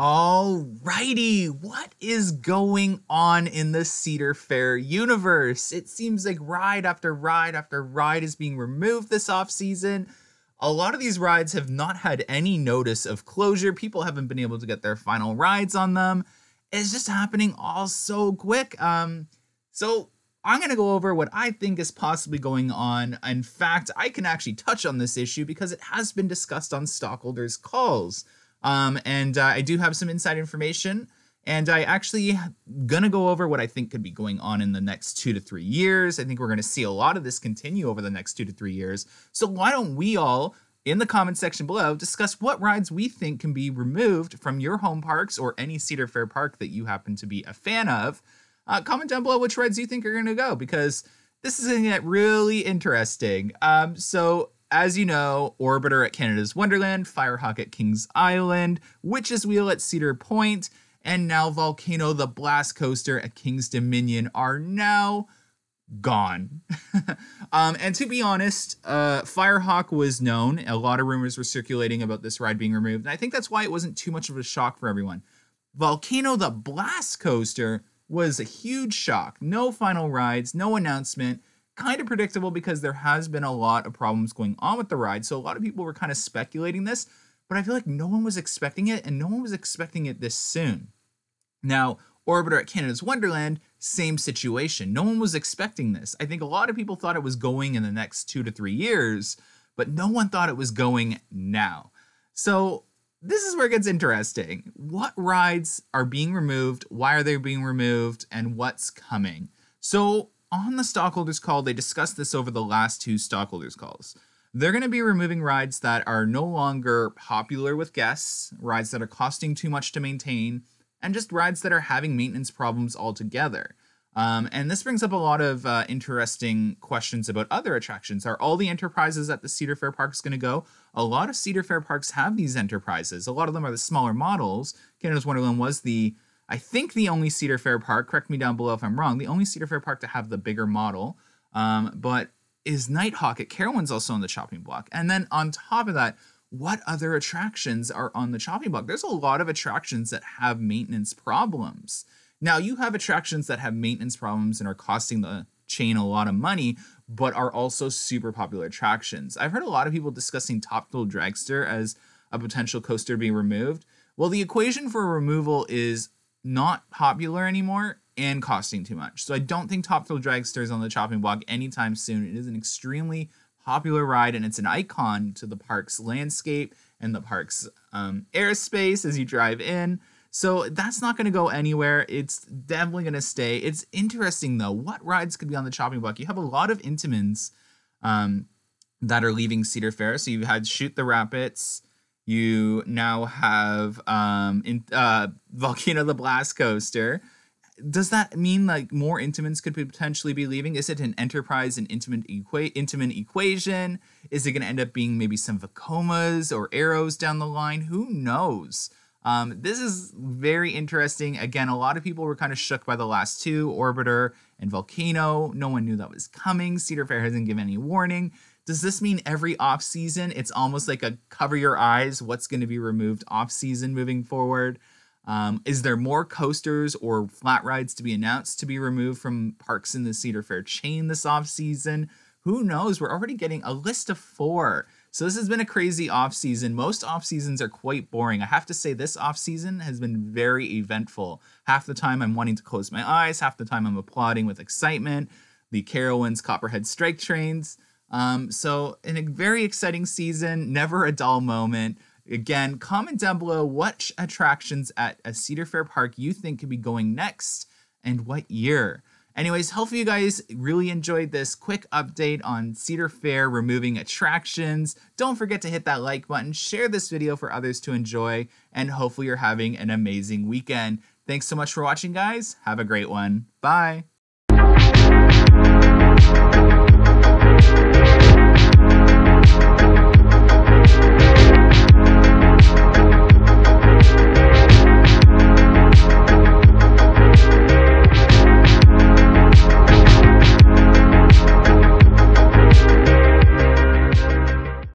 Alrighty, what is going on in the Cedar Fair universe? It seems like ride after ride after ride is being removed this off season. A lot of these rides have not had any notice of closure. People haven't been able to get their final rides on them. It's just happening all so quick. Um, so I'm going to go over what I think is possibly going on. In fact, I can actually touch on this issue because it has been discussed on stockholders' calls. Um, and uh, I do have some inside information. And I actually gonna go over what I think could be going on in the next two to three years. I think we're gonna see a lot of this continue over the next two to three years. So why don't we all in the comment section below discuss what rides we think can be removed from your home parks or any Cedar Fair park that you happen to be a fan of? Uh, comment down below which rides you think are gonna go because this is gonna get really interesting. Um, so as you know, Orbiter at Canada's Wonderland, Firehawk at King's Island, Witch's Wheel at Cedar Point, and now Volcano the Blast Coaster at King's Dominion are now gone. um, and to be honest, uh, Firehawk was known. A lot of rumors were circulating about this ride being removed. And I think that's why it wasn't too much of a shock for everyone. Volcano the Blast Coaster was a huge shock. No final rides, no announcement kind of predictable because there has been a lot of problems going on with the ride. So a lot of people were kind of speculating this, but I feel like no one was expecting it and no one was expecting it this soon. Now, Orbiter at Canada's Wonderland, same situation. No one was expecting this. I think a lot of people thought it was going in the next two to three years, but no one thought it was going now. So this is where it gets interesting. What rides are being removed? Why are they being removed? And what's coming? So on the stockholders call, they discussed this over the last two stockholders calls. They're going to be removing rides that are no longer popular with guests, rides that are costing too much to maintain, and just rides that are having maintenance problems altogether. Um, and this brings up a lot of uh, interesting questions about other attractions. Are all the enterprises at the Cedar Fair parks going to go? A lot of Cedar Fair parks have these enterprises. A lot of them are the smaller models. Canada's Wonderland was the I think the only Cedar Fair park, correct me down below if I'm wrong, the only Cedar Fair park to have the bigger model. Um, but is Nighthawk at Carowinds also on the chopping block? And then on top of that, what other attractions are on the chopping block? There's a lot of attractions that have maintenance problems. Now, you have attractions that have maintenance problems and are costing the chain a lot of money, but are also super popular attractions. I've heard a lot of people discussing Top Topical Dragster as a potential coaster being removed. Well, the equation for removal is not popular anymore and costing too much. So I don't think Top Thrill Dragster is on the chopping block anytime soon. It is an extremely popular ride and it's an icon to the park's landscape and the park's um, airspace as you drive in. So that's not going to go anywhere. It's definitely going to stay. It's interesting though. What rides could be on the chopping block? You have a lot of Intamins um, that are leaving Cedar Fair. So you had Shoot the Rapids, you now have um, in, uh, Volcano the Blast Coaster. Does that mean like more Intimates could potentially be leaving? Is it an Enterprise and Intimate equa- equation? Is it going to end up being maybe some Vacomas or Arrows down the line? Who knows? Um, this is very interesting. Again, a lot of people were kind of shook by the last two Orbiter and Volcano. No one knew that was coming. Cedar Fair hasn't given any warning does this mean every off season it's almost like a cover your eyes what's going to be removed off season moving forward um, is there more coasters or flat rides to be announced to be removed from parks in the cedar fair chain this off season who knows we're already getting a list of four so this has been a crazy off season most off seasons are quite boring i have to say this off season has been very eventful half the time i'm wanting to close my eyes half the time i'm applauding with excitement the carowinds copperhead strike trains um, so, in a very exciting season, never a dull moment. Again, comment down below what attractions at a Cedar Fair Park you think could be going next and what year. Anyways, hopefully you guys really enjoyed this quick update on Cedar Fair removing attractions. Don't forget to hit that like button, share this video for others to enjoy, and hopefully you're having an amazing weekend. Thanks so much for watching, guys. Have a great one. Bye.